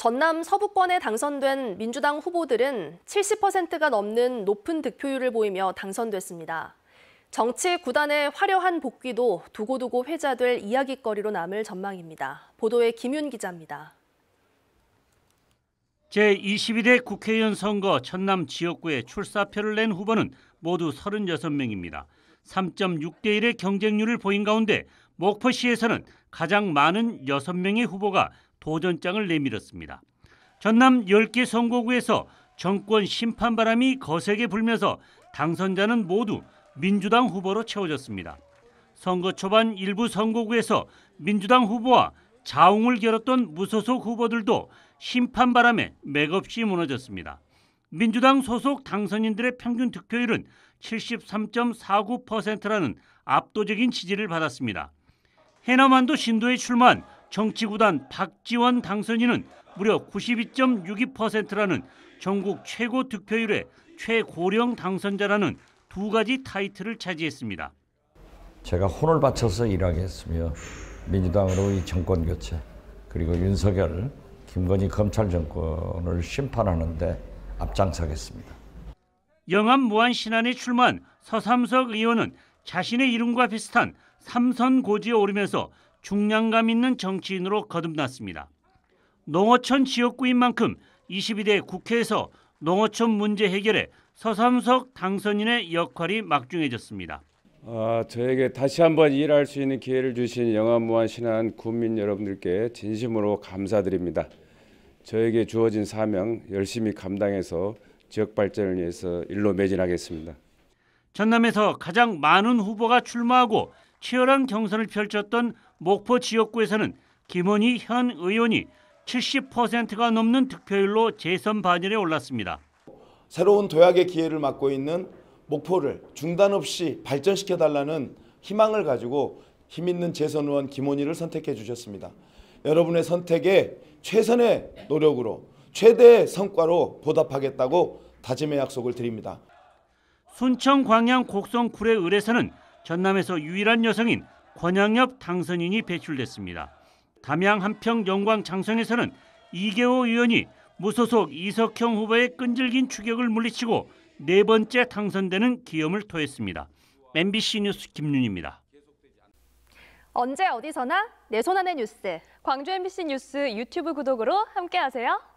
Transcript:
전남 서부권에 당선된 민주당 후보들은 70%가 넘는 높은 득표율을 보이며 당선됐습니다. 정치 구단의 화려한 복귀도 두고두고 회자될 이야기거리로 남을 전망입니다. 보도에 김윤 기자입니다. 제21회 국회의원 선거 천남 지역구에 출사표를 낸 후보는 모두 36명입니다. 3.6대 1의 경쟁률을 보인 가운데 목포시에서는 가장 많은 6명의 후보가 도전장을 내밀었습니다. 전남 10개 선거구에서 정권 심판 바람이 거세게 불면서 당선자는 모두 민주당 후보로 채워졌습니다. 선거 초반 일부 선거구에서 민주당 후보와 자웅을 겨뤘던 무소속 후보들도 심판 바람에 맥없이 무너졌습니다. 민주당 소속 당선인들의 평균 득표율은 73.49%라는 압도적인 지지를 받았습니다. 해남안도 신도에 출마한 정치구단 박지원 당선인은 무려 92.62%라는 전국 최고 득표율의 최고령 당선자라는 두 가지 타이틀을 차지했습니다. 제가 혼을 바쳐서 일하겠으며 민주당으로 이 정권 교체 그리고 윤석열, 김건희 검찰 정권을 심판하는데 앞장서겠습니다. 영암 무한 신안에 출마한 서삼석 의원은 자신의 이름과 비슷한 삼선 고지에 오르면서 중량감 있는 정치인으로 거듭났습니다. 농어촌 지역구인 만큼 22대 국회에서 농어촌 문제 해결에 서삼석 당선인의 역할이 막중해졌습니다. 아, 저에게 다시 한번 일할 수 있는 기회를 주신 영암무한 신한 국민 여러분들께 진심으로 감사드립니다. 저에게 주어진 사명 열심히 감당해서 지역 발전을 위해서 일로 매진하겠습니다. 전남에서 가장 많은 후보가 출마하고 치열한 경선을 펼쳤던 목포 지역구에서는 김원희현 의원이 70%가 넘는 득표율로 재선 반열에 올랐습니다. 새로운 도약의 기회를 맡고 있는 목포를 중단 없이 발전시켜 달라는 희망을 가지고 힘 있는 재선 의원 김원희를 선택해 주셨습니다. 여러분의 선택에 최선의 노력으로 최대의 성과로 보답하겠다고 다짐의 약속을 드립니다. 순천 광양 곡성구례 을에서는 전남에서 유일한 여성인 권양엽 당선인이 배출됐습니다. 담양 한평 영광 장성에서는 이계호 의원이 무소속 이석형 후보의 끈질긴 추격을 물리치고 네 번째 당선되는 기염을 토했습니다. MBC 뉴스 김윤입니다. 언제 어디서나 내 손안의 뉴스. 광주 MBC 뉴스 유튜브 구독으로 함께하세요.